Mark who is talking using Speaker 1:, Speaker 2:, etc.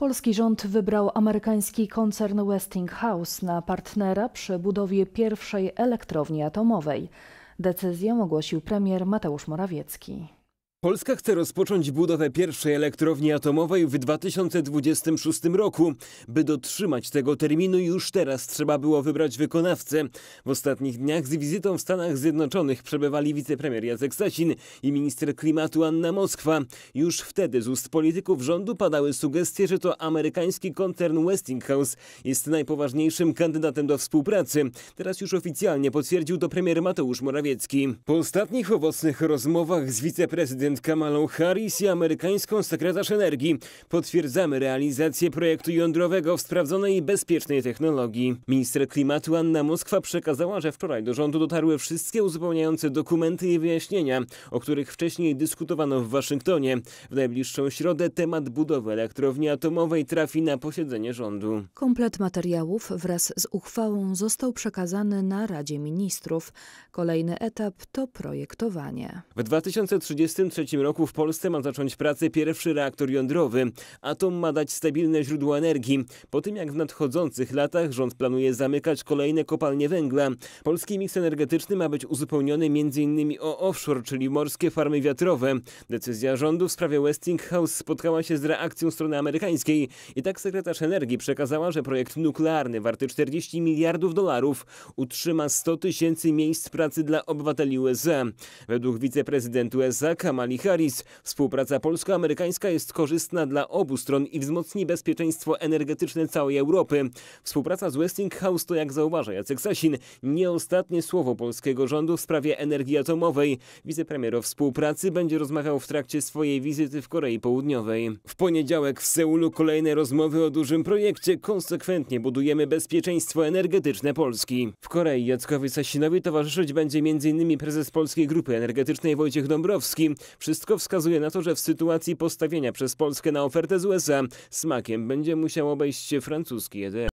Speaker 1: Polski rząd wybrał amerykański koncern Westinghouse na partnera przy budowie pierwszej elektrowni atomowej. Decyzję ogłosił premier Mateusz Morawiecki.
Speaker 2: Polska chce rozpocząć budowę pierwszej elektrowni atomowej w 2026 roku. By dotrzymać tego terminu już teraz trzeba było wybrać wykonawcę. W ostatnich dniach z wizytą w Stanach Zjednoczonych przebywali wicepremier Jacek Sasin i minister klimatu Anna Moskwa. Już wtedy z ust polityków rządu padały sugestie, że to amerykański koncern Westinghouse jest najpoważniejszym kandydatem do współpracy. Teraz już oficjalnie potwierdził to premier Mateusz Morawiecki. Po ostatnich owocnych rozmowach z wiceprezydentem prezydent Kamalą Harris i amerykańską sekretarz energii. Potwierdzamy realizację projektu jądrowego w sprawdzonej i bezpiecznej technologii. Minister klimatu Anna Moskwa przekazała, że wczoraj do rządu dotarły wszystkie uzupełniające dokumenty i wyjaśnienia, o których wcześniej dyskutowano w Waszyngtonie. W najbliższą środę temat budowy elektrowni atomowej trafi na posiedzenie rządu.
Speaker 1: Komplet materiałów wraz z uchwałą został przekazany na Radzie Ministrów. Kolejny etap to projektowanie.
Speaker 2: W 2033 2023 roku w Polsce ma zacząć pracę pierwszy reaktor jądrowy. Atom ma dać stabilne źródło energii. Po tym jak w nadchodzących latach rząd planuje zamykać kolejne kopalnie węgla. Polski miks energetyczny ma być uzupełniony m.in. o offshore, czyli morskie farmy wiatrowe. Decyzja rządu w sprawie Westinghouse spotkała się z reakcją strony amerykańskiej. I tak sekretarz energii przekazała, że projekt nuklearny warty 40 miliardów dolarów utrzyma 100 tysięcy miejsc pracy dla obywateli USA. Według wiceprezydent USA Kamali Kamali Harris. Współpraca polsko-amerykańska jest korzystna dla obu stron i wzmocni bezpieczeństwo energetyczne całej Europy. Współpraca z Westinghouse to, jak zauważa Jacek Sasin, nie ostatnie słowo polskiego rządu w sprawie energii atomowej. Wicepremier o współpracy będzie rozmawiał w trakcie swojej wizyty w Korei Południowej. W poniedziałek w Seulu kolejne rozmowy o dużym projekcie. Konsekwentnie budujemy bezpieczeństwo energetyczne Polski. W Korei Jackowi Sasinowi towarzyszyć będzie m.in. prezes Polskiej Grupy Energetycznej Wojciech Dąbrowski. Wszystko wskazuje na to, że w sytuacji postawienia przez Polskę na ofertę z USA smakiem będzie musiał obejść się francuski EDF.